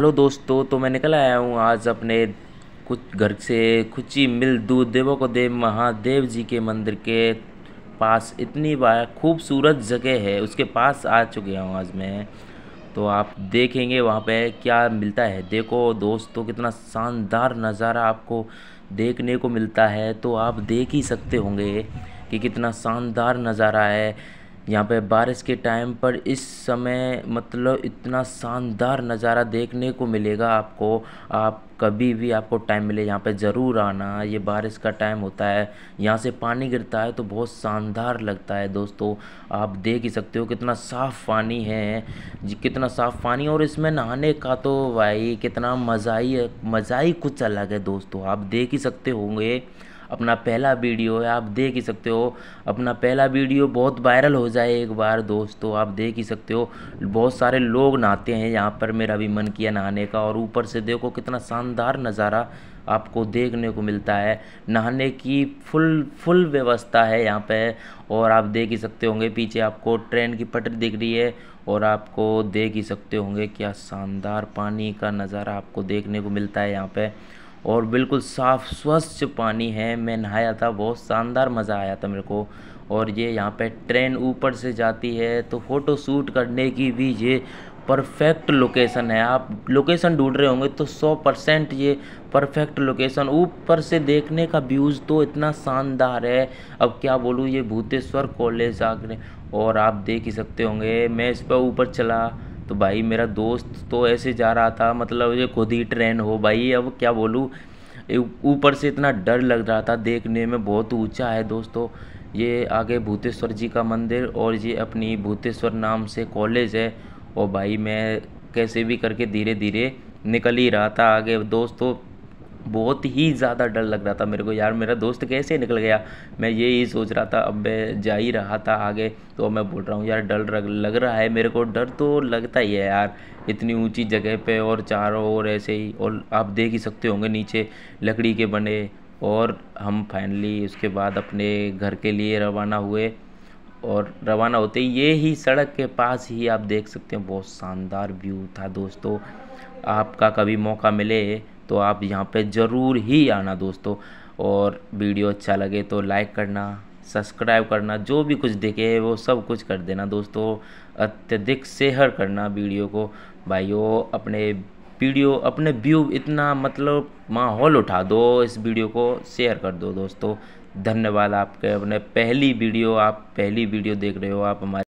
hello दोस्तों तो मैं निकल आया हूँ आज अपने कुछ घर से खुची मिल दूध देवो को देव महादेव जी के मंदिर के पास इतनी बार खूबसूरत जगह है उसके पास आ चुके हूँ आज मैं तो आप देखेंगे वहाँ पे क्या मिलता है देखो दोस्तों कितना शानदार नज़ारा आपको देखने को मिलता है तो आप देख ही सकते होंगे कि कितना शानदार नज़ारा है यहाँ पे बारिश के टाइम पर इस समय मतलब इतना शानदार नज़ारा देखने को मिलेगा आपको आप कभी भी आपको टाइम मिले यहाँ पे ज़रूर आना ये बारिश का टाइम होता है यहाँ से पानी गिरता है तो बहुत शानदार लगता है दोस्तों आप देख ही सकते हो कितना साफ़ पानी है कितना साफ़ पानी और इसमें नहाने का तो भाई कितना मज़ा ही मज़ा ही कुछ अलग है दोस्तों आप देख ही सकते होंगे अपना पहला वीडियो है आप देख ही सकते हो अपना पहला वीडियो बहुत वायरल हो जाए एक बार दोस्तों आप देख ही सकते हो बहुत सारे लोग नहाते हैं यहाँ पर मेरा भी मन किया नहाने का और ऊपर से देखो कितना शानदार नज़ारा आपको देखने को मिलता है नहाने की फुल फुल व्यवस्था है यहाँ पे और आप देख ही सकते होंगे पीछे आपको ट्रेन की पटरी दिख रही है और आपको देख ही सकते होंगे क्या शानदार पानी का नज़ारा आपको देखने को मिलता है यहाँ पे और बिल्कुल साफ़ स्वच्छ पानी है मैं नहाया था बहुत शानदार मज़ा आया था मेरे को और ये यहाँ पे ट्रेन ऊपर से जाती है तो फ़ोटो शूट करने की भी ये परफेक्ट लोकेशन है आप लोकेशन ढूंढ रहे होंगे तो 100 परसेंट ये परफेक्ट लोकेशन ऊपर से देखने का व्यूज़ तो इतना शानदार है अब क्या बोलूँ ये भूतेश्वर कॉलेज आगरे और आप देख ही सकते होंगे मैं इस पर ऊपर चला तो भाई मेरा दोस्त तो ऐसे जा रहा था मतलब ये खुद ही ट्रेन हो भाई अब क्या बोलूँ ऊपर से इतना डर लग रहा था देखने में बहुत ऊंचा है दोस्तों ये आगे भूतेश्वर जी का मंदिर और ये अपनी भूतेश्वर नाम से कॉलेज है और भाई मैं कैसे भी करके धीरे धीरे निकल ही रहा था आगे दोस्तों बहुत ही ज़्यादा डर लग रहा था मेरे को यार मेरा दोस्त कैसे निकल गया मैं ये ही सोच रहा था अब मैं जा ही रहा था आगे तो मैं बोल रहा हूँ यार डर लग रहा है मेरे को डर तो लगता ही है यार इतनी ऊंची जगह पे और चारों ओर ऐसे ही और आप देख ही सकते होंगे नीचे लकड़ी के बने और हम फाइनली उसके बाद अपने घर के लिए रवाना हुए और रवाना होते ही ये ही सड़क के पास ही आप देख सकते हैं बहुत शानदार व्यू था दोस्तों आपका कभी मौका मिले तो आप यहाँ पे ज़रूर ही आना दोस्तों और वीडियो अच्छा लगे तो लाइक करना सब्सक्राइब करना जो भी कुछ देखे वो सब कुछ कर देना दोस्तों अत्यधिक शेयर करना वीडियो को भाइयों अपने वीडियो अपने व्यू इतना मतलब माहौल उठा दो इस वीडियो को शेयर कर दो दोस्तों धन्यवाद आपके अपने पहली वीडियो आप पहली वीडियो देख रहे हो आप हमारे